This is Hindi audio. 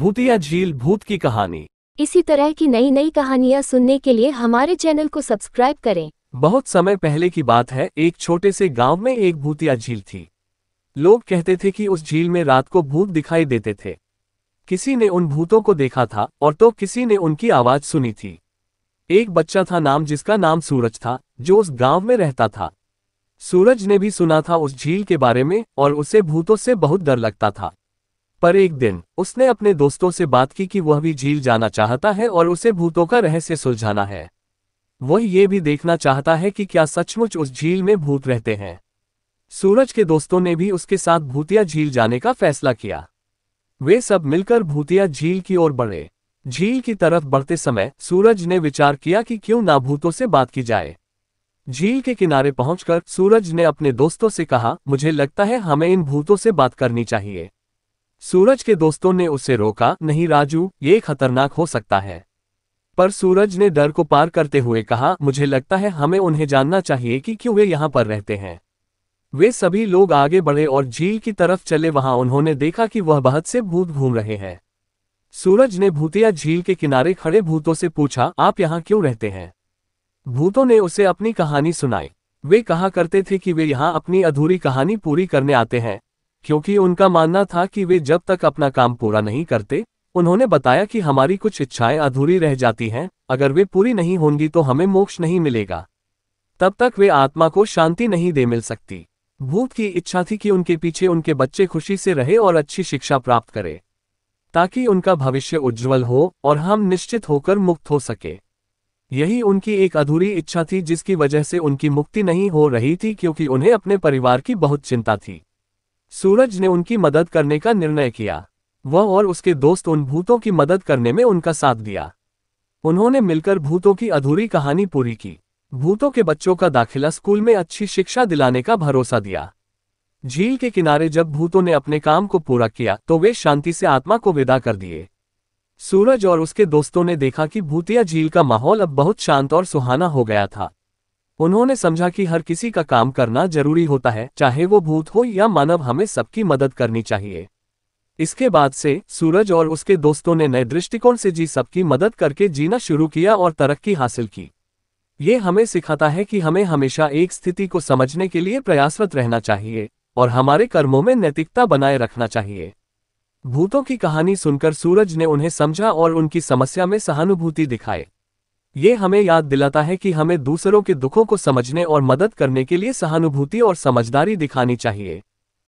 भूतिया झील भूत की कहानी इसी तरह की नई नई कहानियाँ सुनने के लिए हमारे चैनल को सब्सक्राइब करें बहुत समय पहले की बात है एक छोटे से गांव में एक भूतिया झील थी लोग कहते थे कि उस झील में रात को भूत दिखाई देते थे किसी ने उन भूतों को देखा था और तो किसी ने उनकी आवाज सुनी थी एक बच्चा था नाम जिसका नाम सूरज था जो उस गांव में रहता था सूरज ने भी सुना था उस झील के बारे में और उसे भूतों से बहुत डर लगता था पर एक दिन उसने अपने दोस्तों से बात की कि वह भी झील जाना चाहता है और उसे भूतों का रहस्य सुलझाना है वह ये भी देखना चाहता है कि क्या सचमुच उस झील में भूत रहते हैं सूरज के दोस्तों ने भी उसके साथ भूतिया झील जाने का फैसला किया वे सब मिलकर भूतिया झील की ओर बढ़े झील की तरफ बढ़ते समय सूरज ने विचार किया कि क्यों ना भूतों से बात की जाए झील के किनारे पहुंचकर सूरज ने अपने दोस्तों से कहा मुझे लगता है हमें इन भूतों से बात करनी चाहिए सूरज के दोस्तों ने उसे रोका नहीं राजू ये खतरनाक हो सकता है पर सूरज ने डर को पार करते हुए कहा मुझे लगता है हमें उन्हें जानना चाहिए कि क्यों वे यहां पर रहते हैं वे सभी लोग आगे बढ़े और झील की तरफ चले वहां उन्होंने देखा कि वह बहुत से भूत घूम रहे हैं सूरज ने भूतिया झील के किनारे खड़े भूतों से पूछा आप यहाँ क्यों रहते हैं भूतों ने उसे अपनी कहानी सुनाई वे कहा करते थे कि वे यहां अपनी अधूरी कहानी पूरी करने आते हैं क्योंकि उनका मानना था कि वे जब तक अपना काम पूरा नहीं करते उन्होंने बताया कि हमारी कुछ इच्छाएं अधूरी रह जाती हैं अगर वे पूरी नहीं होंगी तो हमें मोक्ष नहीं मिलेगा तब तक वे आत्मा को शांति नहीं दे मिल सकती भूत की इच्छा थी कि उनके पीछे उनके बच्चे खुशी से रहे और अच्छी शिक्षा प्राप्त करें ताकि उनका भविष्य उज्जवल हो और हम निश्चित होकर मुक्त हो सके यही उनकी एक अधूरी इच्छा थी जिसकी वजह से उनकी मुक्ति नहीं हो रही थी क्योंकि उन्हें अपने परिवार की बहुत चिंता थी सूरज ने उनकी मदद करने का निर्णय किया वह और उसके दोस्त उन भूतों की मदद करने में उनका साथ दिया उन्होंने मिलकर भूतों की अधूरी कहानी पूरी की भूतों के बच्चों का दाखिला स्कूल में अच्छी शिक्षा दिलाने का भरोसा दिया झील के किनारे जब भूतों ने अपने काम को पूरा किया तो वे शांति से आत्मा को विदा कर दिए सूरज और उसके दोस्तों ने देखा कि भूतिया झील का माहौल अब बहुत शांत और सुहाना हो गया था उन्होंने समझा कि हर किसी का काम करना जरूरी होता है चाहे वो भूत हो या मानव हमें सबकी मदद करनी चाहिए इसके बाद से सूरज और उसके दोस्तों ने नए दृष्टिकोण से जी सबकी मदद करके जीना शुरू किया और तरक्की हासिल की ये हमें सिखाता है कि हमें हमेशा एक स्थिति को समझने के लिए प्रयासरत रहना चाहिए और हमारे कर्मों में नैतिकता बनाए रखना चाहिए भूतों की कहानी सुनकर सूरज ने उन्हें समझा और उनकी समस्या में सहानुभूति दिखाई ये हमें याद दिलाता है कि हमें दूसरों के दुखों को समझने और मदद करने के लिए सहानुभूति और समझदारी दिखानी चाहिए